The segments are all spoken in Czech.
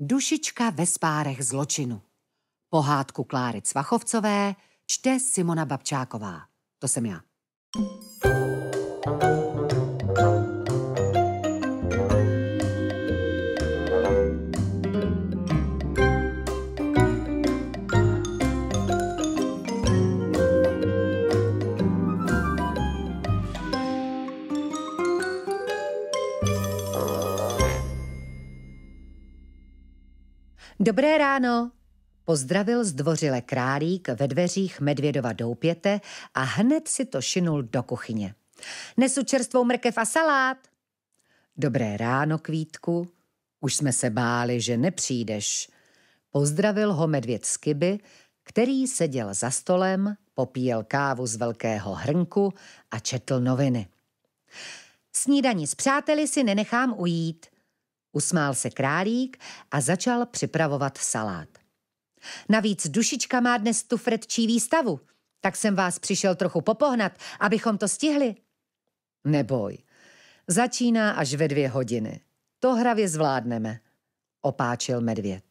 Dušička ve spárech zločinu. Pohádku Kláry Cvachovcové čte Simona Babčáková. To jsem já. Dobré ráno, pozdravil zdvořile králík ve dveřích medvědova doupěte a hned si to šinul do kuchyně. Nesu čerstvou mrkev a salát. Dobré ráno, kvítku. Už jsme se báli, že nepřijdeš. Pozdravil ho medvěd z kyby, který seděl za stolem, popíjel kávu z velkého hrnku a četl noviny. Snídaní s přáteli si nenechám ujít – Usmál se králík a začal připravovat salát. Navíc dušička má dnes tu fredčí výstavu, tak jsem vás přišel trochu popohnat, abychom to stihli. Neboj, začíná až ve dvě hodiny. To hravě zvládneme, opáčil medvěd.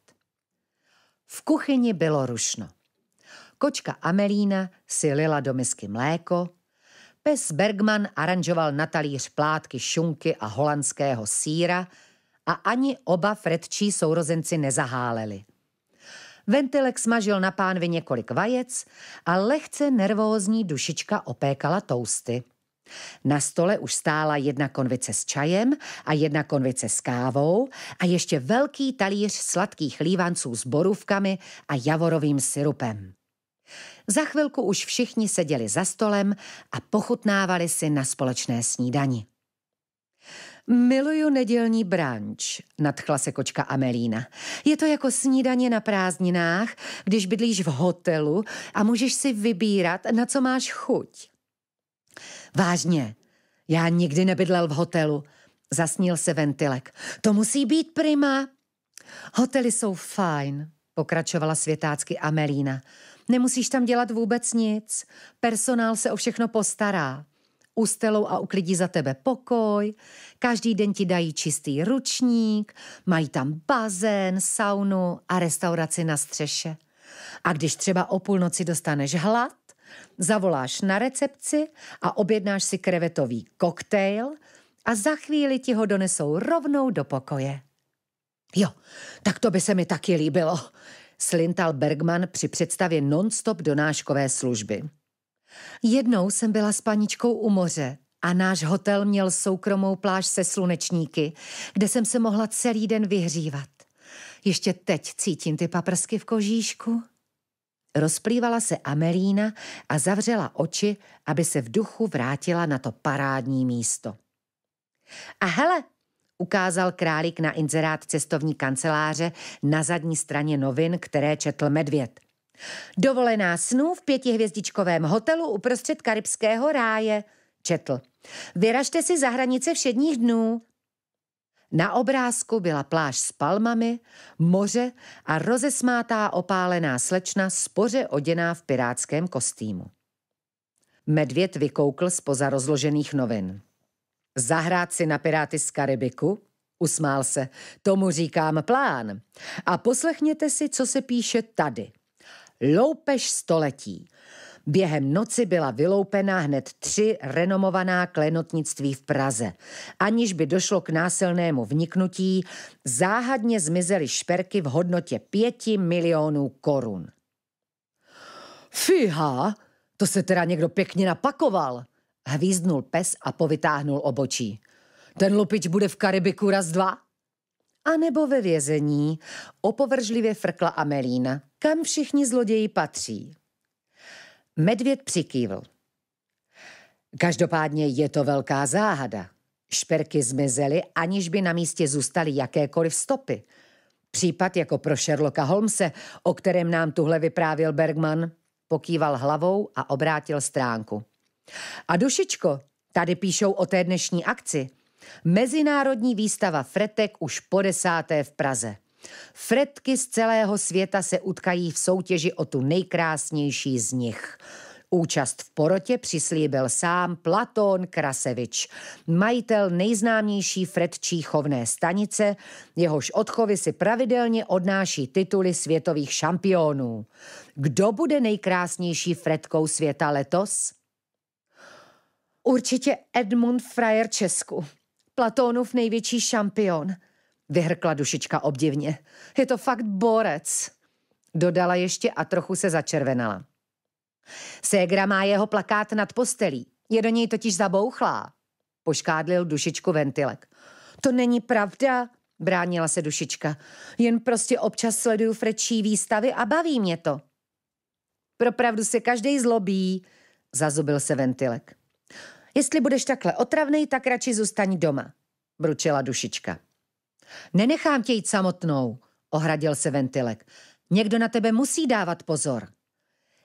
V kuchyni bylo rušno. Kočka Amelína si lila do misky mléko, pes Bergman aranžoval na talíř plátky šunky a holandského síra, a ani oba Fredčí sourozenci nezaháleli. Ventilek smažil na pánvi několik vajec a lehce nervózní dušička opékala tousty. Na stole už stála jedna konvice s čajem a jedna konvice s kávou a ještě velký talíř sladkých lívanců s borůvkami a javorovým syrupem. Za chvilku už všichni seděli za stolem a pochutnávali si na společné snídani. Miluju nedělní branč, nadchla se kočka Amelína. Je to jako snídaně na prázdninách, když bydlíš v hotelu a můžeš si vybírat, na co máš chuť. Vážně, já nikdy nebydlel v hotelu, zasnil se ventilek. To musí být prima. Hotely jsou fajn, pokračovala světácky Amelína. Nemusíš tam dělat vůbec nic, personál se o všechno postará ustelou a uklidí za tebe pokoj, každý den ti dají čistý ručník, mají tam bazén, saunu a restauraci na střeše. A když třeba o půlnoci dostaneš hlad, zavoláš na recepci a objednáš si krevetový koktejl a za chvíli ti ho donesou rovnou do pokoje. Jo, tak to by se mi taky líbilo, slintal Bergman při představě non-stop donáškové služby. Jednou jsem byla s paničkou u moře a náš hotel měl soukromou pláž se slunečníky, kde jsem se mohla celý den vyhřívat. Ještě teď cítím ty paprsky v kožíšku. Rozplývala se Amelína a zavřela oči, aby se v duchu vrátila na to parádní místo. A hele, ukázal králík na inzerát cestovní kanceláře na zadní straně novin, které četl medvěd – Dovolená snů v pětihvězdičkovém hotelu uprostřed karibského ráje, četl. Vyražte si za hranice všedních dnů. Na obrázku byla pláž s palmami, moře a rozesmátá opálená slečna spoře oděná v pirátském kostýmu. Medvěd vykoukl spoza rozložených novin. Zahrát si na Piráty z Karibiku? Usmál se. Tomu říkám plán. A poslechněte si, co se píše tady. Loupež století. Během noci byla vyloupena hned tři renomovaná klenotnictví v Praze. Aniž by došlo k násilnému vniknutí, záhadně zmizely šperky v hodnotě pěti milionů korun. Fíha, to se teda někdo pěkně napakoval, hvízdnul pes a povytáhnul obočí. Ten lupič bude v Karibiku raz dva? anebo ve vězení, opovržlivě frkla Amelín. Kam všichni zloději patří? Medvěd přikývl. Každopádně je to velká záhada. Šperky zmizely, aniž by na místě zůstaly jakékoliv stopy. Případ jako pro Sherlocka Holmese, o kterém nám tuhle vyprávěl Bergman, pokýval hlavou a obrátil stránku. A dušičko, tady píšou o té dnešní akci. Mezinárodní výstava fretek už po desáté v Praze. Fretky z celého světa se utkají v soutěži o tu nejkrásnější z nich. Účast v porotě přislíbil sám Platón Krasevič, majitel nejznámější fretčí chovné stanice, jehož odchovy si pravidelně odnáší tituly světových šampionů. Kdo bude nejkrásnější fretkou světa letos? Určitě Edmund Frajer Česku. Platónův největší šampion, vyhrkla dušička obdivně. Je to fakt borec, dodala ještě a trochu se začervenala. Ségra má jeho plakát nad postelí, je do něj totiž zabouchlá, poškádlil dušičku ventilek. To není pravda, bránila se dušička. Jen prostě občas sleduju frečí výstavy a baví mě to. Propravdu se každý zlobí, zazubil se ventilek. Jestli budeš takhle otravnej, tak radši zůstaň doma, bručela dušička. Nenechám tě jít samotnou, ohradil se ventilek. Někdo na tebe musí dávat pozor.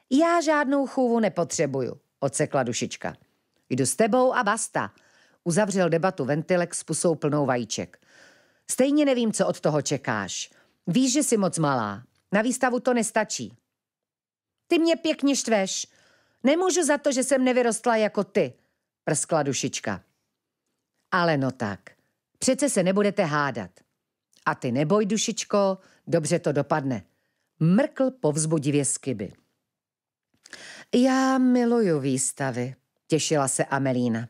Já žádnou chůvu nepotřebuju, ocekla dušička. Jdu s tebou a basta, uzavřel debatu ventilek s pusou plnou vajíček. Stejně nevím, co od toho čekáš. Víš, že jsi moc malá. Na výstavu to nestačí. Ty mě pěkně štveš. Nemůžu za to, že jsem nevyrostla jako ty, prskla dušička. Ale no tak, přece se nebudete hádat. A ty neboj, dušičko, dobře to dopadne. Mrkl povzbudivě z Já miluju výstavy, těšila se Amelína.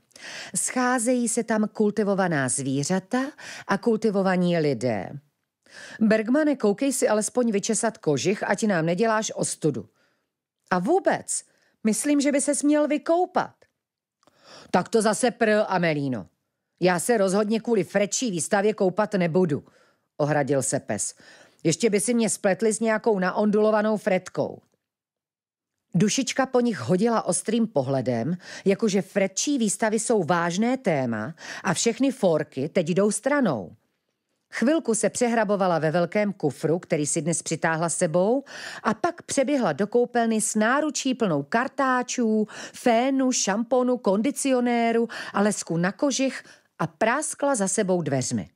Scházejí se tam kultivovaná zvířata a kultivovaní lidé. Bergmane, koukej si alespoň vyčesat kožich, ať nám neděláš ostudu. A vůbec, myslím, že by se směl vykoupat. Tak to zase prl Amelíno. Já se rozhodně kvůli frečí výstavě koupat nebudu, ohradil se pes. Ještě by si mě spletli s nějakou naondulovanou fretkou. Dušička po nich hodila ostrým pohledem, jakože frečí výstavy jsou vážné téma a všechny forky teď jdou stranou. Chvilku se přehrabovala ve velkém kufru, který si dnes přitáhla sebou, a pak přeběhla do koupelny s náručí plnou kartáčů, fénu, šamponu, kondicionéru a lesku na kožich a práskla za sebou dveřmi.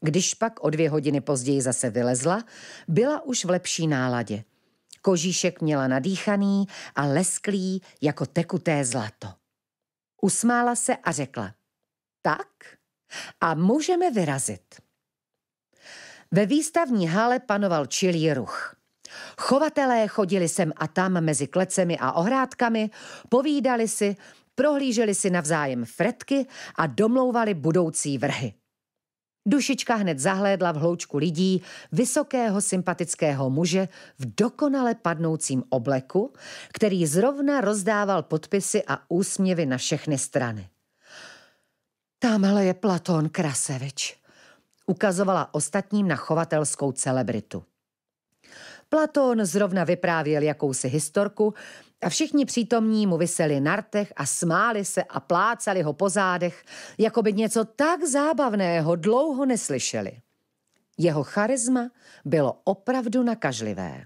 Když pak o dvě hodiny později zase vylezla, byla už v lepší náladě. Kožíšek měla nadýchaný a lesklý jako tekuté zlato. Usmála se a řekla, tak a můžeme vyrazit. Ve výstavní hale panoval čilý ruch. Chovatelé chodili sem a tam mezi klecemi a ohrádkami, povídali si, prohlíželi si navzájem fretky a domlouvali budoucí vrhy. Dušička hned zahlédla v hloučku lidí vysokého sympatického muže v dokonale padnoucím obleku, který zrovna rozdával podpisy a úsměvy na všechny strany. Tamhle je Platón Krasevič. Ukazovala ostatním na chovatelskou celebritu. Platón zrovna vyprávěl jakousi historku a všichni přítomní mu vyseli na rtech a smáli se a plácali ho po zádech, jako by něco tak zábavného dlouho neslyšeli. Jeho charisma bylo opravdu nakažlivé.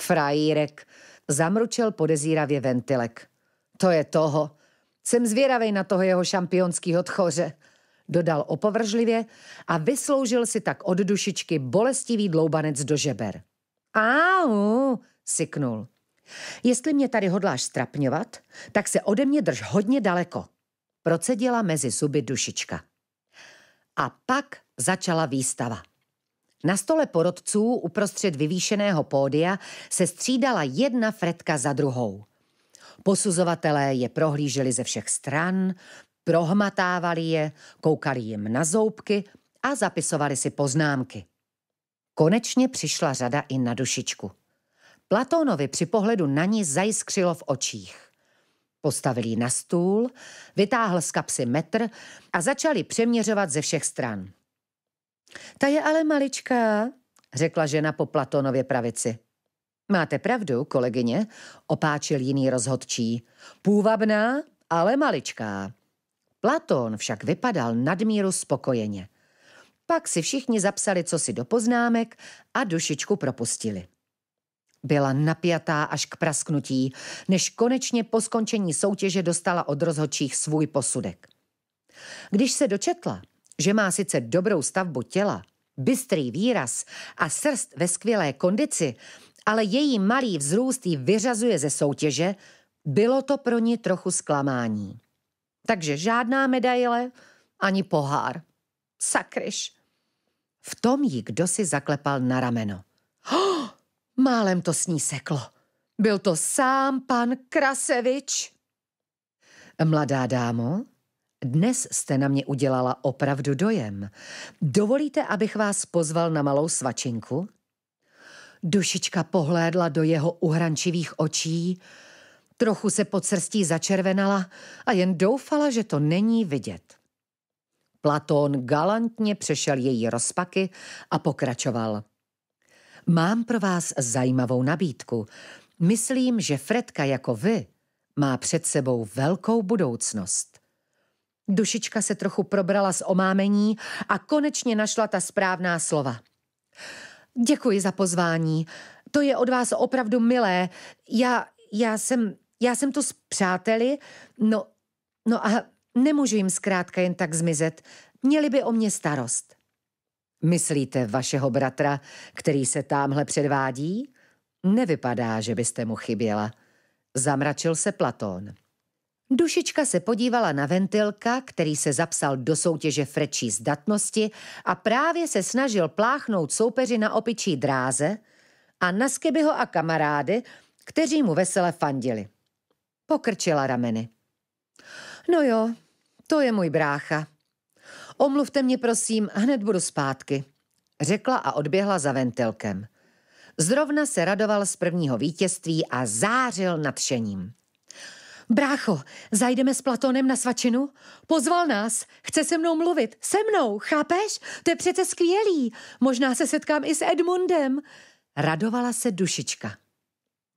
Frajírek zamručil podezíravě ventilek. To je toho. Jsem zvědavej na toho jeho šampionského tchoře dodal opovržlivě a vysloužil si tak od dušičky bolestivý dloubanec do žeber. Au, syknul. Jestli mě tady hodláš strapňovat, tak se ode mě drž hodně daleko, procedila mezi zuby dušička. A pak začala výstava. Na stole porodců uprostřed vyvýšeného pódia se střídala jedna fretka za druhou. Posuzovatelé je prohlíželi ze všech stran, prohmatávali je, koukali jim na zoubky a zapisovali si poznámky. Konečně přišla řada i na dušičku. Platónovi při pohledu na ní zajskřilo v očích. Postavil ji na stůl, vytáhl z kapsy metr a začali přeměřovat ze všech stran. Ta je ale maličká, řekla žena po Platónově pravici. Máte pravdu, kolegyně, opáčil jiný rozhodčí. Půvabná, ale maličká. Platón však vypadal nadmíru spokojeně. Pak si všichni zapsali, co si do poznámek a dušičku propustili. Byla napjatá až k prasknutí, než konečně po skončení soutěže dostala od rozhodčích svůj posudek. Když se dočetla, že má sice dobrou stavbu těla, bystrý výraz a srst ve skvělé kondici, ale její malý vzrůst ji vyřazuje ze soutěže, bylo to pro ní trochu zklamání. Takže žádná medaile ani pohár. Sakryš. V tom jí kdo si zaklepal na rameno. Oh, málem to s ní seklo. Byl to sám pan Krasevič. Mladá dámo, dnes jste na mě udělala opravdu dojem. Dovolíte, abych vás pozval na malou svačinku? Dušička pohlédla do jeho uhrančivých očí, Trochu se pod srstí začervenala a jen doufala, že to není vidět. Platón galantně přešel její rozpaky a pokračoval. Mám pro vás zajímavou nabídku. Myslím, že Fredka jako vy má před sebou velkou budoucnost. Dušička se trochu probrala z omámení a konečně našla ta správná slova. Děkuji za pozvání. To je od vás opravdu milé. Já, já jsem já jsem to s přáteli, no, no a nemůžu jim zkrátka jen tak zmizet. Měli by o mě starost. Myslíte vašeho bratra, který se támhle předvádí? Nevypadá, že byste mu chyběla. Zamračil se Platón. Dušička se podívala na ventilka, který se zapsal do soutěže frečí zdatnosti a právě se snažil pláchnout soupeři na opičí dráze a na ho a kamarády, kteří mu vesele fandili. Pokrčila rameny. No jo, to je můj brácha. Omluvte mě, prosím, hned budu zpátky, řekla a odběhla za ventilkem. Zrovna se radoval z prvního vítězství a zářil nadšením. Brácho, zajdeme s Platonem na svačinu? Pozval nás, chce se mnou mluvit, se mnou, chápeš? To je přece skvělý, možná se setkám i s Edmundem. Radovala se dušička.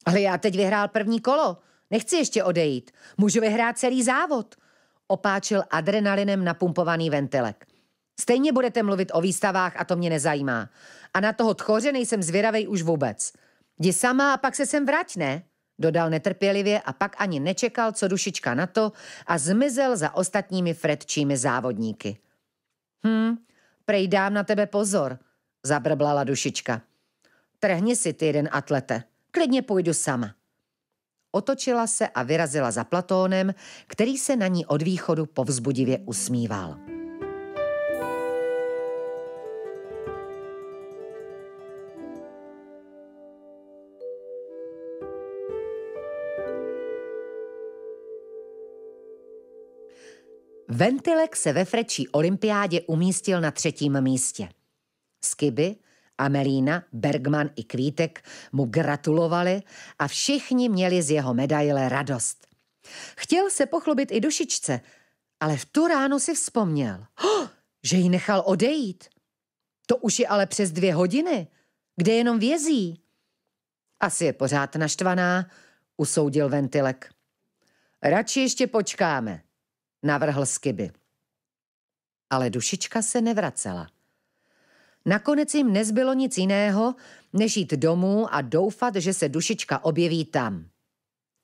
Ale já teď vyhrál první kolo, Nechci ještě odejít. Můžu vyhrát celý závod. Opáčil adrenalinem napumpovaný ventilek. Stejně budete mluvit o výstavách a to mě nezajímá. A na toho tchoře nejsem zvědavej už vůbec. Jdi sama a pak se sem vrať, ne? Dodal netrpělivě a pak ani nečekal, co dušička na to a zmizel za ostatními fredčími závodníky. Hm, prej dám na tebe pozor, zabrblala dušička. Trhni si ty jeden atlete, klidně půjdu sama otočila se a vyrazila za Platónem, který se na ní od východu povzbudivě usmíval. Ventilek se ve frečí olympiádě umístil na třetím místě. Skyby, Amelína, Bergman i Kvítek mu gratulovali a všichni měli z jeho medaile radost. Chtěl se pochlubit i dušičce, ale v tu ránu si vzpomněl, oh, že ji nechal odejít. To už je ale přes dvě hodiny, kde jenom vězí. Asi je pořád naštvaná, usoudil Ventilek. Radši ještě počkáme, navrhl Skiby. Ale dušička se nevracela. Nakonec jim nezbylo nic jiného, než jít domů a doufat, že se dušička objeví tam.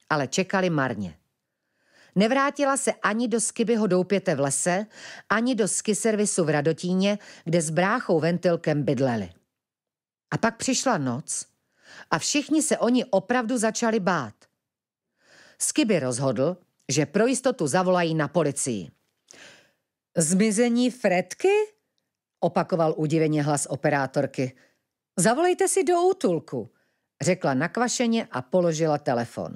Ale čekali marně. Nevrátila se ani do Skybyho doupěte v lese, ani do sky servisu v Radotíně, kde s bráchou ventilkem bydleli. A pak přišla noc a všichni se oni opravdu začali bát. Skyby rozhodl, že pro jistotu zavolají na policii. Zmizení Fredky? opakoval udiveně hlas operátorky. Zavolejte si do útulku, řekla nakvašeně a položila telefon.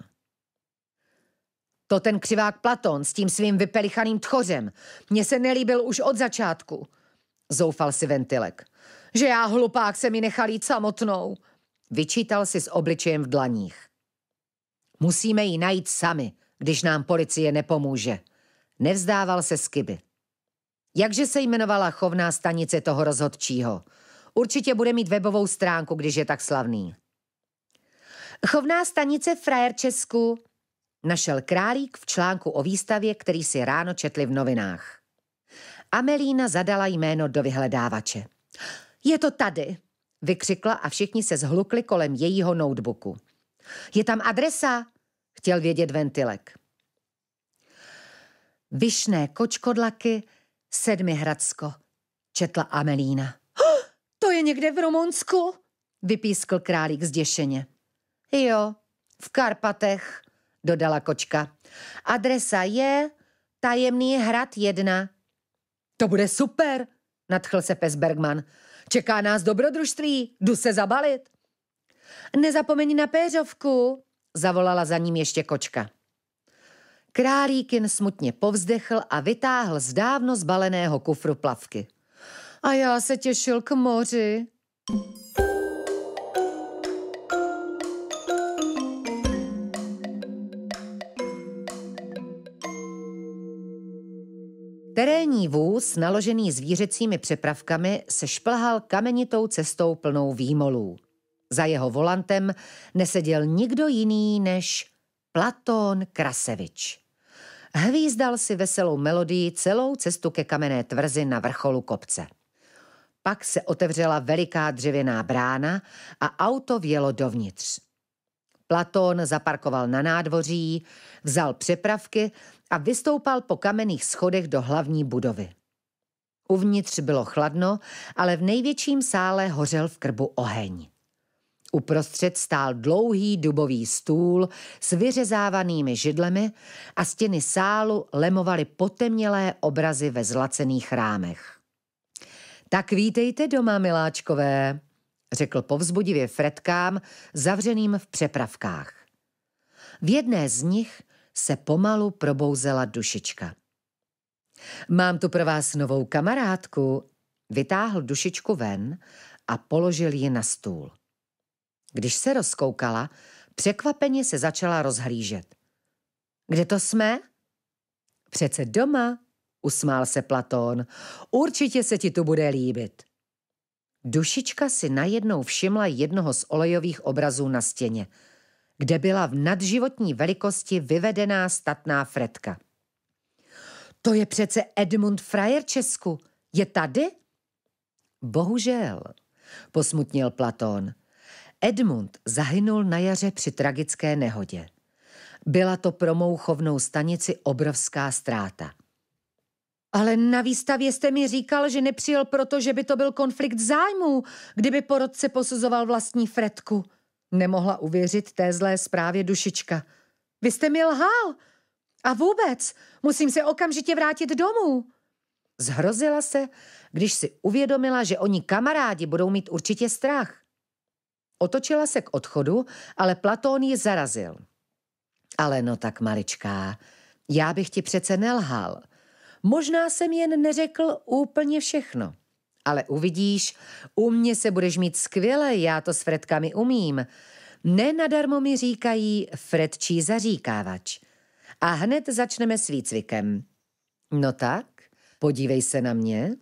To ten křivák Platon s tím svým vypelichaným tchořem. Mně se nelíbil už od začátku, zoufal si Ventilek. Že já hlupák se mi nechal jít samotnou, vyčítal si s obličejem v dlaních. Musíme ji najít sami, když nám policie nepomůže. Nevzdával se skyby. Jakže se jmenovala chovná stanice toho rozhodčího? Určitě bude mít webovou stránku, když je tak slavný. Chovná stanice Frajer Česku našel králík v článku o výstavě, který si ráno četli v novinách. Amelína zadala jméno do vyhledávače. Je to tady, vykřikla a všichni se zhlukli kolem jejího notebooku. Je tam adresa? Chtěl vědět ventilek. Vyšné kočkodlaky Sedmihradsko, četla Amelína. Oh, to je někde v Romunsku. Vypískl králík zděšeně. Jo, v Karpatech, dodala kočka. Adresa je tajemný hrad jedna. To bude super, nadchl se pes Bergman. Čeká nás dobrodružství, jdu se zabalit. Nezapomeň na péřovku, zavolala za ním ještě kočka. Králíkin smutně povzdechl a vytáhl z dávno zbaleného kufru plavky. A já se těšil k moři. Terénní vůz, naložený zvířecími přepravkami, se šplhal kamenitou cestou plnou výmolů. Za jeho volantem neseděl nikdo jiný než Platón Krasevič. Hvízdal si veselou melodii celou cestu ke kamenné tvrzi na vrcholu kopce. Pak se otevřela veliká dřevěná brána a auto vjelo dovnitř. Platón zaparkoval na nádvoří, vzal přepravky a vystoupal po kamenných schodech do hlavní budovy. Uvnitř bylo chladno, ale v největším sále hořel v krbu oheň. Uprostřed stál dlouhý dubový stůl s vyřezávanými židlemi a stěny sálu lemovaly potemnělé obrazy ve zlacených rámech. Tak vítejte doma, miláčkové, řekl povzbudivě Fredkám, zavřeným v přepravkách. V jedné z nich se pomalu probouzela dušička. Mám tu pro vás novou kamarádku. Vytáhl dušičku ven a položil ji na stůl. Když se rozkoukala, překvapeně se začala rozhlížet. Kde to jsme? Přece doma, usmál se Platón. Určitě se ti tu bude líbit. Dušička si najednou všimla jednoho z olejových obrazů na stěně, kde byla v nadživotní velikosti vyvedená statná fretka. To je přece Edmund Frajer Česku. Je tady? Bohužel, posmutnil Platón. Edmund zahynul na jaře při tragické nehodě. Byla to pro mou chovnou stanici obrovská ztráta. Ale na výstavě jste mi říkal, že nepřijel proto, že by to byl konflikt zájmů, kdyby porodce posuzoval vlastní Fredku. Nemohla uvěřit té zlé zprávě dušička. Vy jste mi lhal. A vůbec, musím se okamžitě vrátit domů. Zhrozila se, když si uvědomila, že oni kamarádi budou mít určitě strach. Otočila se k odchodu, ale Platón ji zarazil. Ale no tak maličká, já bych ti přece nelhal. Možná jsem jen neřekl úplně všechno. Ale uvidíš, u mě se budeš mít skvěle, já to s Fredkami umím. Nenadarmo mi říkají Fredčí zaříkávač. A hned začneme s výcvikem. No tak, podívej se na mě.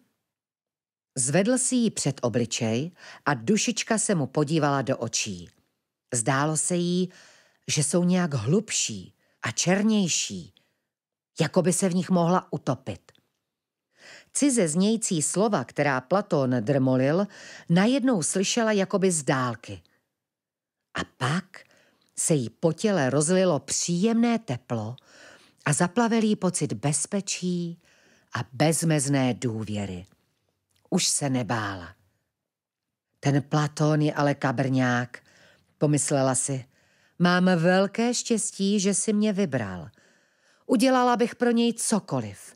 Zvedl si ji před obličej a dušička se mu podívala do očí. Zdálo se jí, že jsou nějak hlubší a černější, jako by se v nich mohla utopit. Cize znějící slova, která Platón drmolil, najednou slyšela jakoby z dálky. A pak se jí po těle rozlilo příjemné teplo a zaplavil jí pocit bezpečí a bezmezné důvěry. Už se nebála. Ten Platón je ale kabrňák, pomyslela si. Mám velké štěstí, že si mě vybral. Udělala bych pro něj cokoliv.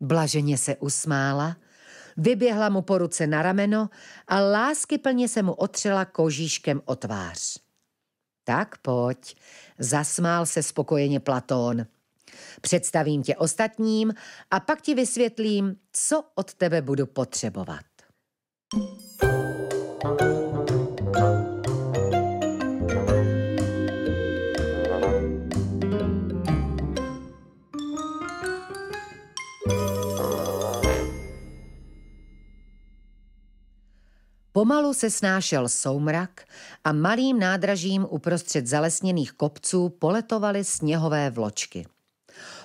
Blaženě se usmála, vyběhla mu po ruce na rameno a láskyplně se mu otřela kožíškem o tvář. Tak pojď, zasmál se spokojeně Platón. Představím tě ostatním a pak ti vysvětlím, co od tebe budu potřebovat. Pomalu se snášel soumrak a malým nádražím uprostřed zalesněných kopců poletovaly sněhové vločky.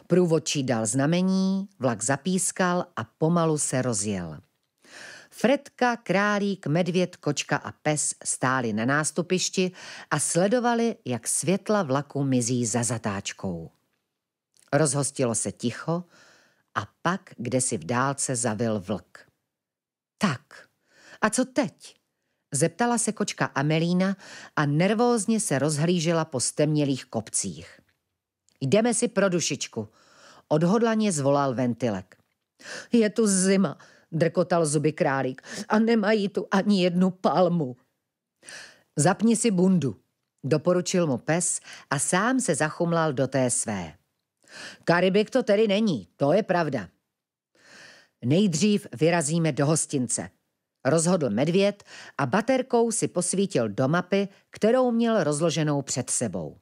Průvodčí dal znamení, vlak zapískal a pomalu se rozjel. Fredka, králík, medvěd, kočka a pes stáli na nástupišti a sledovali, jak světla vlaku mizí za zatáčkou. Rozhostilo se ticho a pak kde si v dálce zavil vlk. Tak, a co teď? Zeptala se kočka Amelína a nervózně se rozhlížela po stemnělých kopcích. Jdeme si pro dušičku. Odhodlaně zvolal ventilek. Je tu zima, drkotal zuby králík a nemají tu ani jednu palmu. Zapni si bundu, doporučil mu pes a sám se zachumlal do té své. Karibik to tedy není, to je pravda. Nejdřív vyrazíme do hostince, rozhodl medvěd a baterkou si posvítil do mapy, kterou měl rozloženou před sebou.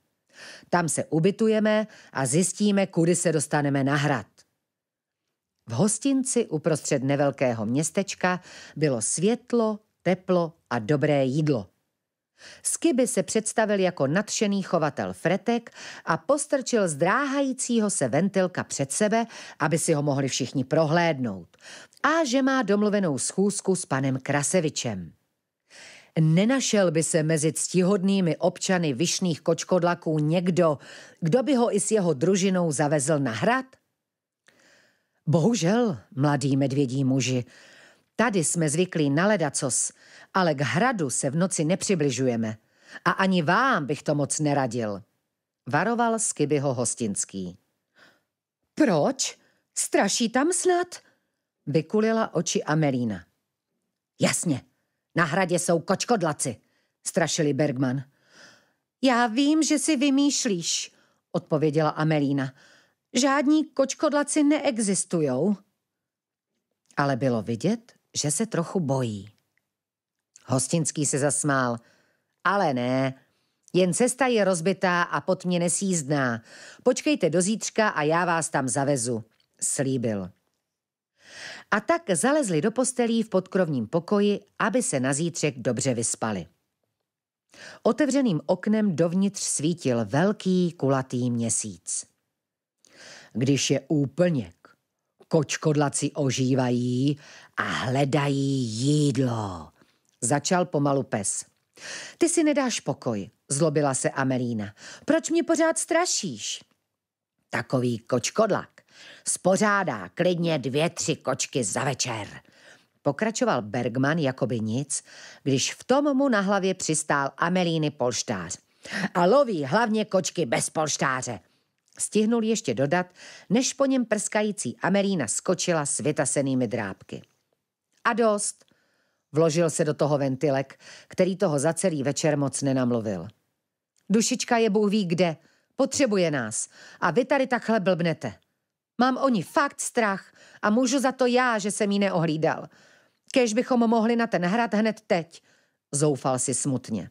Tam se ubytujeme a zjistíme, kudy se dostaneme na hrad. V hostinci uprostřed nevelkého městečka bylo světlo, teplo a dobré jídlo. Skiby se představil jako nadšený chovatel fretek a postrčil zdráhajícího se ventilka před sebe, aby si ho mohli všichni prohlédnout. A že má domluvenou schůzku s panem Krasevičem. Nenašel by se mezi ctihodnými občany vyšných kočkodlaků někdo, kdo by ho i s jeho družinou zavezl na hrad? Bohužel, mladý medvědí muži, tady jsme zvyklí na ledacos, ale k hradu se v noci nepřibližujeme a ani vám bych to moc neradil, varoval Skybyho hostinský. Proč? Straší tam snad? Vykulila oči Amelína. Jasně, na hradě jsou kočkodlaci, strašili Bergman. Já vím, že si vymýšlíš, odpověděla Amelína. Žádní kočkodlaci neexistujou. Ale bylo vidět, že se trochu bojí. Hostinský se zasmál. Ale ne, jen cesta je rozbitá a pod mě nesízdná. Počkejte do zítřka a já vás tam zavezu, slíbil a tak zalezli do postelí v podkrovním pokoji, aby se na zítřek dobře vyspali. Otevřeným oknem dovnitř svítil velký kulatý měsíc. Když je úplněk, kočkodlaci ožívají a hledají jídlo, začal pomalu pes. Ty si nedáš pokoj, zlobila se Amelína. Proč mě pořád strašíš? Takový kočkodlak Spořádá klidně dvě, tři kočky za večer. Pokračoval Bergman jako by nic, když v tom mu na hlavě přistál Amelíny polštář. A loví hlavně kočky bez polštáře. Stihnul ještě dodat, než po něm prskající Amelína skočila s vytasenými drábky. A dost, vložil se do toho ventilek, který toho za celý večer moc nenamluvil. Dušička je bůh ví kde, potřebuje nás a vy tady takhle blbnete. Mám o ní fakt strach a můžu za to já, že jsem ji neohlídal. Kež bychom mohli na ten hrad hned teď, zoufal si smutně.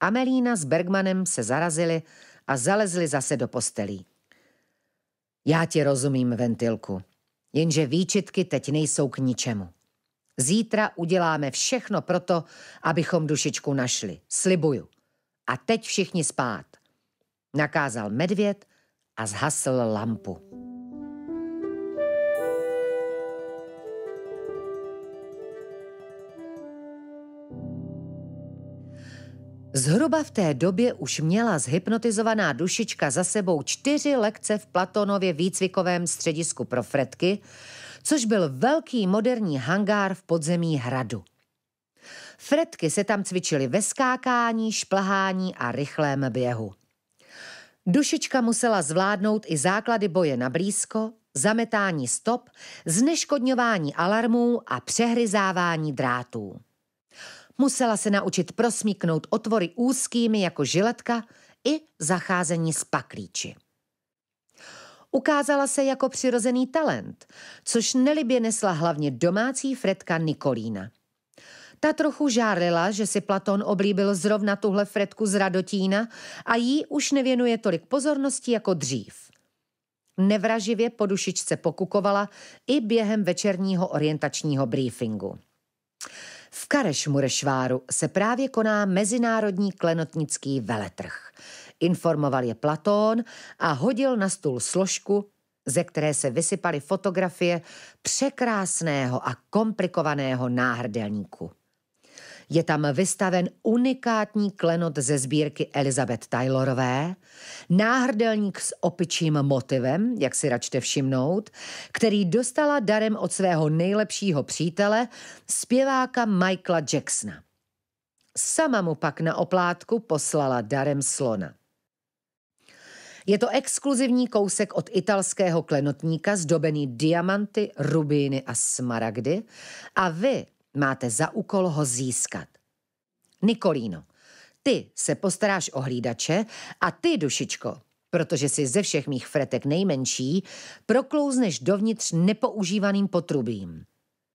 Amelína s Bergmanem se zarazili a zalezli zase do postelí. Já ti rozumím, Ventilku, jenže výčitky teď nejsou k ničemu. Zítra uděláme všechno proto, abychom dušičku našli, slibuju. A teď všichni spát. Nakázal medvěd a zhasl lampu. Zhruba v té době už měla zhypnotizovaná dušička za sebou čtyři lekce v Platonově výcvikovém středisku pro fretky, což byl velký moderní hangár v podzemí hradu. Fretky se tam cvičily ve skákání, šplhání a rychlém běhu. Dušička musela zvládnout i základy boje na blízko, zametání stop, zneškodňování alarmů a přehryzávání drátů. Musela se naučit prosmíknout otvory úzkými jako žiletka i zacházení s paklíči. Ukázala se jako přirozený talent, což nelibě nesla hlavně domácí Fredka Nikolína. Ta trochu žárlila, že si Platon oblíbil zrovna tuhle Fredku z Radotína a jí už nevěnuje tolik pozornosti jako dřív. Nevraživě po dušičce pokukovala i během večerního orientačního briefingu. V Karešmurešváru se právě koná Mezinárodní klenotnický veletrh. Informoval je Platón a hodil na stůl složku, ze které se vysypaly fotografie překrásného a komplikovaného náhrdelníku je tam vystaven unikátní klenot ze sbírky Elizabeth Taylorové, náhrdelník s opičím motivem, jak si račte všimnout, který dostala darem od svého nejlepšího přítele, zpěváka Michaela Jacksona. Sama mu pak na oplátku poslala darem slona. Je to exkluzivní kousek od italského klenotníka zdobený diamanty, rubíny a smaragdy a vy máte za úkol ho získat. Nikolíno, ty se postaráš o hlídače a ty, dušičko, protože jsi ze všech mých fretek nejmenší, proklouzneš dovnitř nepoužívaným potrubím.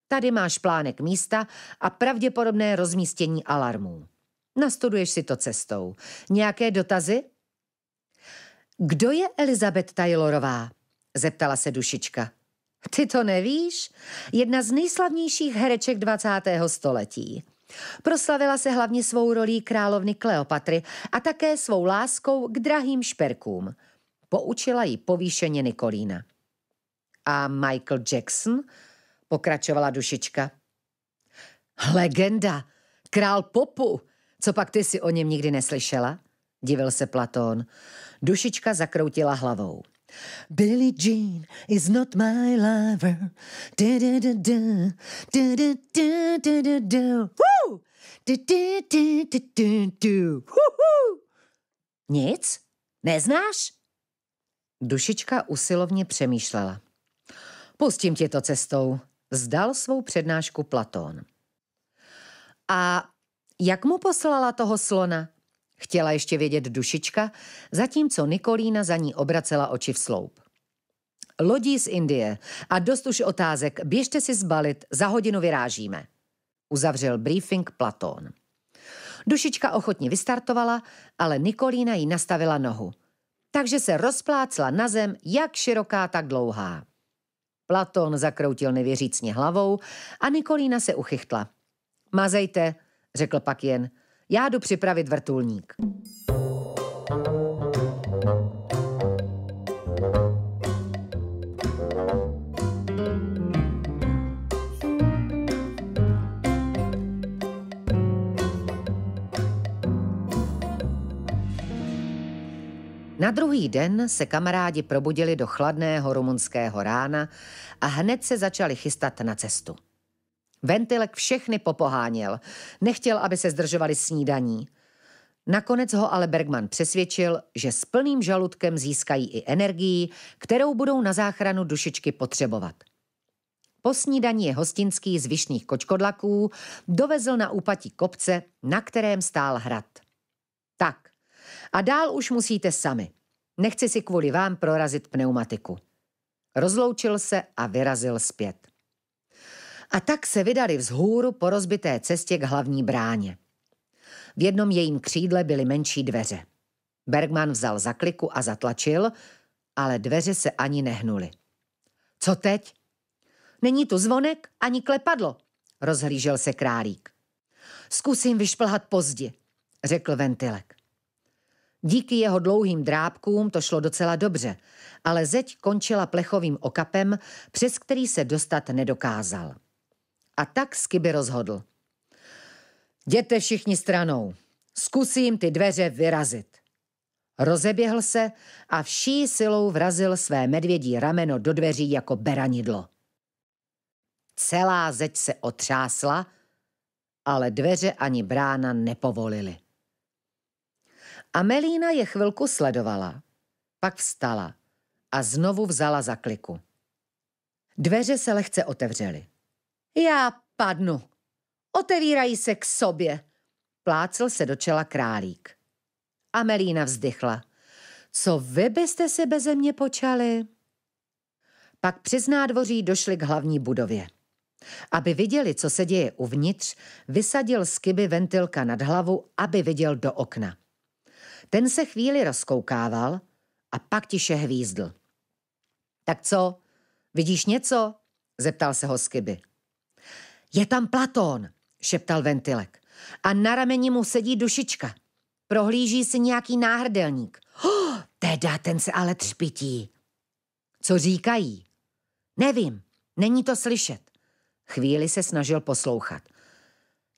Tady máš plánek místa a pravděpodobné rozmístění alarmů. Nastuduješ si to cestou. Nějaké dotazy? Kdo je Elizabeth Taylorová? Zeptala se dušička. Ty to nevíš? Jedna z nejslavnějších hereček 20. století. Proslavila se hlavně svou rolí královny Kleopatry a také svou láskou k drahým šperkům. Poučila ji povýšeně Nikolína. A Michael Jackson? Pokračovala dušička. Legenda! Král popu! Co pak ty si o něm nikdy neslyšela? Divil se Platón. Dušička zakroutila hlavou. Billy Jean is not my lover. Du, du, du, du. Du, du, du, du, du, du. Woo! Du, du, du, du, du, du. Woo! Nic? Neznáš? Dušička usilovně přemýšlela. Pustím tě to cestou, zdal svou přednášku Platón. A jak mu poslala toho slona? Chtěla ještě vědět dušička, zatímco Nikolína za ní obracela oči v sloup. Lodí z Indie a dost už otázek, běžte si zbalit, za hodinu vyrážíme. Uzavřel briefing Platón. Dušička ochotně vystartovala, ale Nikolína jí nastavila nohu. Takže se rozplácla na zem, jak široká, tak dlouhá. Platón zakroutil nevěřícně hlavou a Nikolína se uchychtla. Mazejte, řekl pak jen. Já jdu připravit vrtulník. Na druhý den se kamarádi probudili do chladného rumunského rána a hned se začali chystat na cestu. Ventilek všechny popoháněl. Nechtěl, aby se zdržovali snídaní. Nakonec ho ale Bergman přesvědčil, že s plným žaludkem získají i energii, kterou budou na záchranu dušičky potřebovat. Po snídaní je hostinský z vyšných kočkodlaků dovezl na úpatí kopce, na kterém stál hrad. Tak, a dál už musíte sami. Nechci si kvůli vám prorazit pneumatiku. Rozloučil se a vyrazil zpět a tak se vydali vzhůru po rozbité cestě k hlavní bráně. V jednom jejím křídle byly menší dveře. Bergman vzal zakliku a zatlačil, ale dveře se ani nehnuly. Co teď? Není tu zvonek ani klepadlo, rozhlížel se králík. Zkusím vyšplhat pozdě, řekl ventilek. Díky jeho dlouhým drábkům to šlo docela dobře, ale zeď končila plechovým okapem, přes který se dostat nedokázal a tak Skiby rozhodl. Jděte všichni stranou, zkusím ty dveře vyrazit. Rozeběhl se a vší silou vrazil své medvědí rameno do dveří jako beranidlo. Celá zeď se otřásla, ale dveře ani brána nepovolily. Amelína je chvilku sledovala, pak vstala a znovu vzala za kliku. Dveře se lehce otevřely. Já padnu. Otevírají se k sobě. Plácl se do čela králík. Amelína vzdychla. Co vy byste si beze mě počali? Pak přes nádvoří došli k hlavní budově. Aby viděli, co se děje uvnitř, vysadil z kyby ventilka nad hlavu, aby viděl do okna. Ten se chvíli rozkoukával a pak tiše hvízdl. Tak co, vidíš něco? zeptal se ho skyby. Je tam Platón, šeptal Ventilek. A na rameni mu sedí dušička. Prohlíží si nějaký náhrdelník. Oh, teda ten se ale třpití. Co říkají? Nevím, není to slyšet. Chvíli se snažil poslouchat.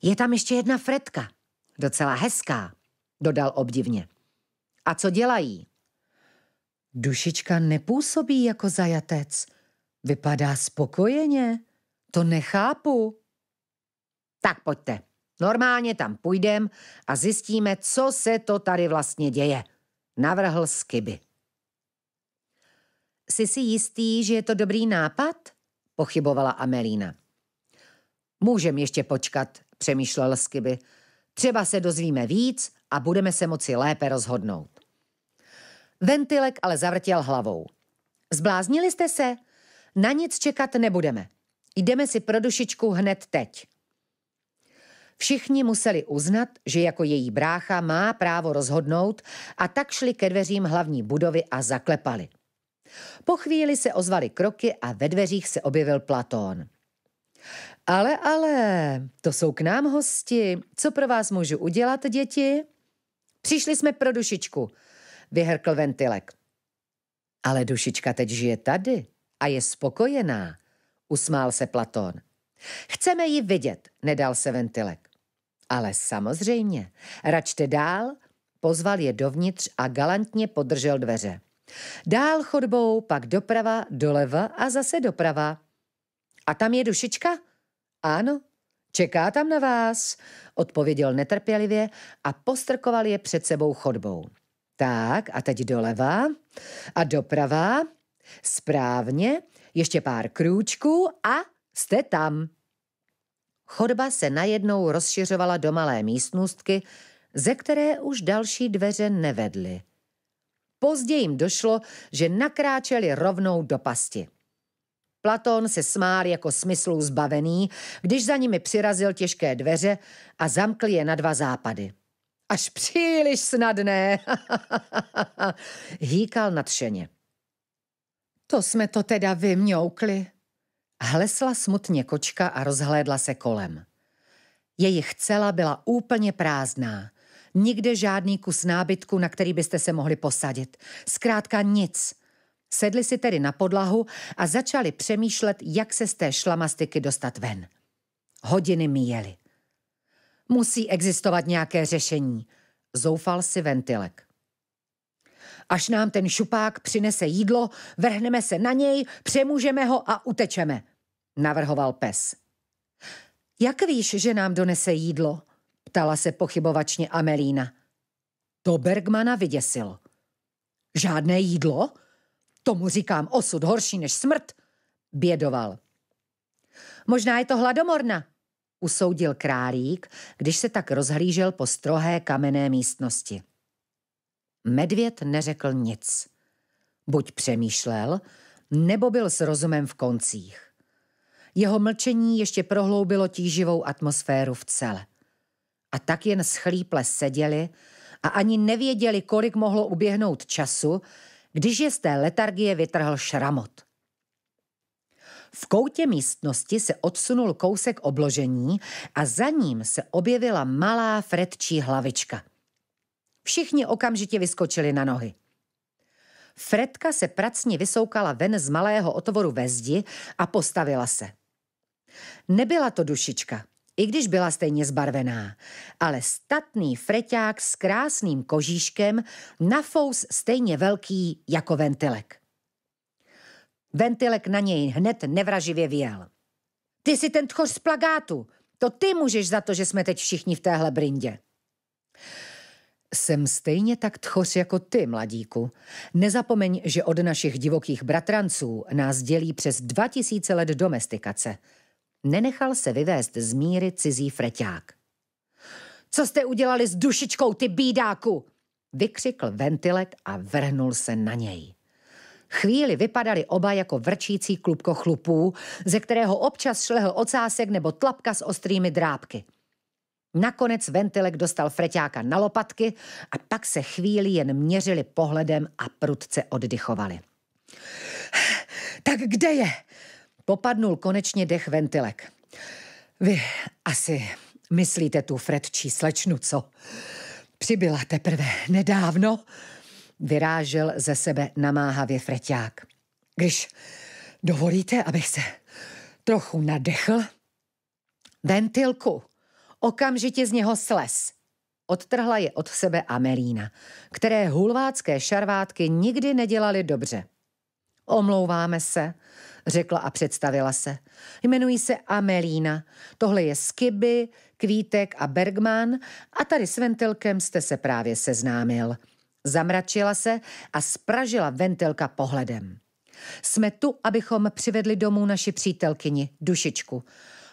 Je tam ještě jedna fretka, docela hezká, dodal obdivně. A co dělají? Dušička nepůsobí jako zajatec. Vypadá spokojeně. To nechápu. Tak pojďte. Normálně tam půjdem a zjistíme, co se to tady vlastně děje, navrhl Skiby. Jsi si jistý, že je to dobrý nápad? pochybovala Amelína. Můžem ještě počkat, přemýšlel Skiby. Třeba se dozvíme víc a budeme se moci lépe rozhodnout. Ventilek ale zavrtěl hlavou. Zbláznili jste se? Na nic čekat nebudeme. Jdeme si pro dušičku hned teď. Všichni museli uznat, že jako její brácha má právo rozhodnout a tak šli ke dveřím hlavní budovy a zaklepali. Po chvíli se ozvaly kroky a ve dveřích se objevil Platón. Ale, ale, to jsou k nám hosti. Co pro vás můžu udělat, děti? Přišli jsme pro dušičku, vyhrkl ventilek. Ale dušička teď žije tady a je spokojená, usmál se Platón. Chceme ji vidět, nedal se ventilek. Ale samozřejmě, račte dál, pozval je dovnitř a galantně podržel dveře. Dál chodbou, pak doprava, doleva a zase doprava. A tam je dušička? Ano, čeká tam na vás, odpověděl netrpělivě a postrkoval je před sebou chodbou. Tak a teď doleva a doprava. Správně, ještě pár krůčků a Jste tam. Chodba se najednou rozšiřovala do malé místnostky, ze které už další dveře nevedly. Později jim došlo, že nakráčeli rovnou do pasti. Platón se smál jako smyslů zbavený, když za nimi přirazil těžké dveře a zamkl je na dva západy. Až příliš snadné, hýkal nadšeně. To jsme to teda vymňoukli, Hlesla smutně kočka a rozhlédla se kolem. Jejich cela byla úplně prázdná. Nikde žádný kus nábytku, na který byste se mohli posadit. Zkrátka nic. Sedli si tedy na podlahu a začali přemýšlet, jak se z té šlamastiky dostat ven. Hodiny míjeli. Musí existovat nějaké řešení, zoufal si ventilek. Až nám ten šupák přinese jídlo, vrhneme se na něj, přemůžeme ho a utečeme, navrhoval pes. Jak víš, že nám donese jídlo? ptala se pochybovačně Amelína. To Bergmana vyděsil. Žádné jídlo? Tomu říkám osud horší než smrt, bědoval. Možná je to hladomorna, usoudil králík, když se tak rozhlížel po strohé kamenné místnosti. Medvěd neřekl nic. Buď přemýšlel, nebo byl s rozumem v koncích. Jeho mlčení ještě prohloubilo tíživou atmosféru v cele. A tak jen schlíple seděli a ani nevěděli, kolik mohlo uběhnout času, když je z té letargie vytrhl šramot. V koutě místnosti se odsunul kousek obložení a za ním se objevila malá Fredčí hlavička. Všichni okamžitě vyskočili na nohy. Fredka se pracně vysoukala ven z malého otvoru ve zdi a postavila se. Nebyla to dušička, i když byla stejně zbarvená, ale statný freťák s krásným kožíškem na fous stejně velký jako ventilek. Ventilek na něj hned nevraživě věl. Ty jsi ten tchoř z plagátu, to ty můžeš za to, že jsme teď všichni v téhle brindě. Jsem stejně tak tchoř jako ty, mladíku. Nezapomeň, že od našich divokých bratranců nás dělí přes 2000 let domestikace – Nenechal se vyvést z míry cizí freťák. Co jste udělali s dušičkou, ty bídáku? Vykřikl ventilek a vrhnul se na něj. Chvíli vypadali oba jako vrčící klubko chlupů, ze kterého občas šlehl ocásek nebo tlapka s ostrými drábky. Nakonec ventilek dostal freťáka na lopatky a pak se chvíli jen měřili pohledem a prudce oddychovali. Tak kde je? Popadnul konečně dech ventilek. Vy asi myslíte tu Fredčí slečnu, co? Přibyla teprve nedávno, vyrážel ze sebe namáhavě Freťák. Když dovolíte, abych se trochu nadechl? Ventilku, okamžitě z něho slez. Odtrhla je od sebe Amelína, které hulvácké šarvátky nikdy nedělaly dobře. Omlouváme se, řekla a představila se. Jmenuji se Amelína. Tohle je Skiby, Kvítek a Bergman a tady s Ventilkem jste se právě seznámil. Zamračila se a spražila Ventelka pohledem. Jsme tu, abychom přivedli domů naši přítelkyni, dušičku.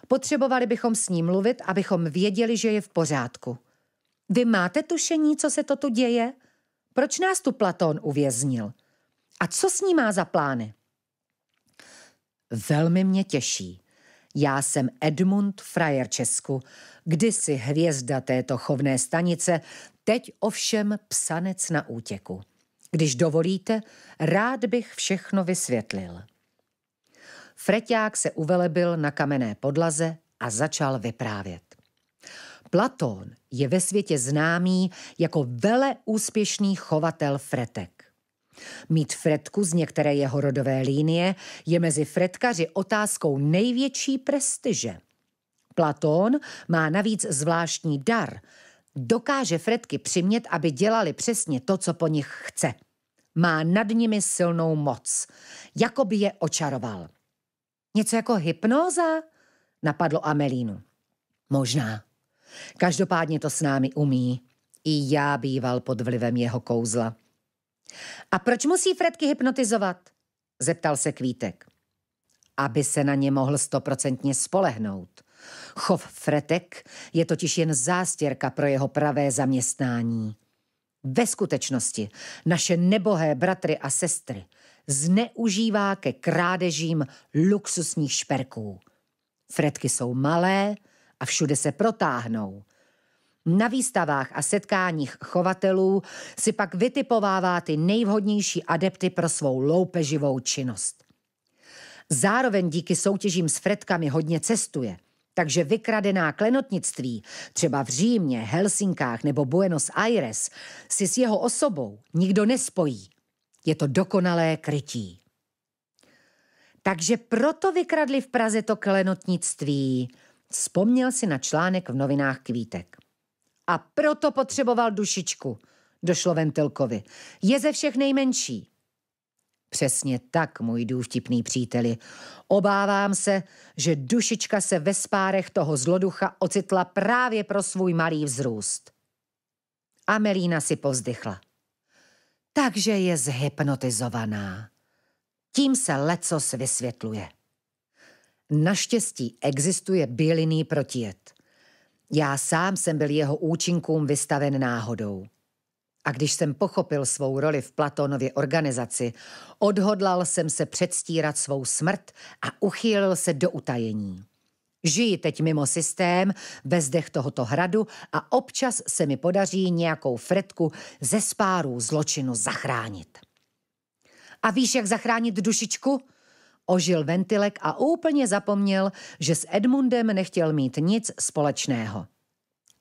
Potřebovali bychom s ní mluvit, abychom věděli, že je v pořádku. Vy máte tušení, co se to tu děje? Proč nás tu Platón uvěznil? A co s ní má za plány? Velmi mě těší. Já jsem Edmund Frajer Česku, kdysi hvězda této chovné stanice, teď ovšem psanec na útěku. Když dovolíte, rád bych všechno vysvětlil. Freťák se uvelebil na kamenné podlaze a začal vyprávět. Platón je ve světě známý jako vele úspěšný chovatel fretek. Mít fretku z některé jeho rodové línie je mezi fretkaři otázkou největší prestiže. Platón má navíc zvláštní dar. Dokáže fretky přimět, aby dělali přesně to, co po nich chce. Má nad nimi silnou moc. jako by je očaroval. Něco jako hypnóza? Napadlo Amelínu. Možná. Každopádně to s námi umí. I já býval pod vlivem jeho kouzla. A proč musí Fredky hypnotizovat? Zeptal se Kvítek. Aby se na ně mohl stoprocentně spolehnout. Chov Fretek je totiž jen zástěrka pro jeho pravé zaměstnání. Ve skutečnosti naše nebohé bratry a sestry zneužívá ke krádežím luxusních šperků. Fredky jsou malé a všude se protáhnou. Na výstavách a setkáních chovatelů si pak vytipovává ty nejvhodnější adepty pro svou loupeživou činnost. Zároveň díky soutěžím s fretkami hodně cestuje, takže vykradená klenotnictví, třeba v Římě, Helsinkách nebo Buenos Aires, si s jeho osobou nikdo nespojí. Je to dokonalé krytí. Takže proto vykradli v Praze to klenotnictví. Vzpomněl si na článek v novinách Kvítek a proto potřeboval dušičku, došlo Ventilkovi. Je ze všech nejmenší. Přesně tak, můj důvtipný příteli. Obávám se, že dušička se ve spárech toho zloducha ocitla právě pro svůj malý vzrůst. Amelína si povzdychla. Takže je zhypnotizovaná. Tím se lecos vysvětluje. Naštěstí existuje bylinný protijet – já sám jsem byl jeho účinkům vystaven náhodou. A když jsem pochopil svou roli v Platonově organizaci, odhodlal jsem se předstírat svou smrt a uchýlil se do utajení. Žijí teď mimo systém, ve zdech tohoto hradu a občas se mi podaří nějakou fretku ze spárů zločinu zachránit. A víš, jak zachránit dušičku? ožil ventilek a úplně zapomněl, že s Edmundem nechtěl mít nic společného.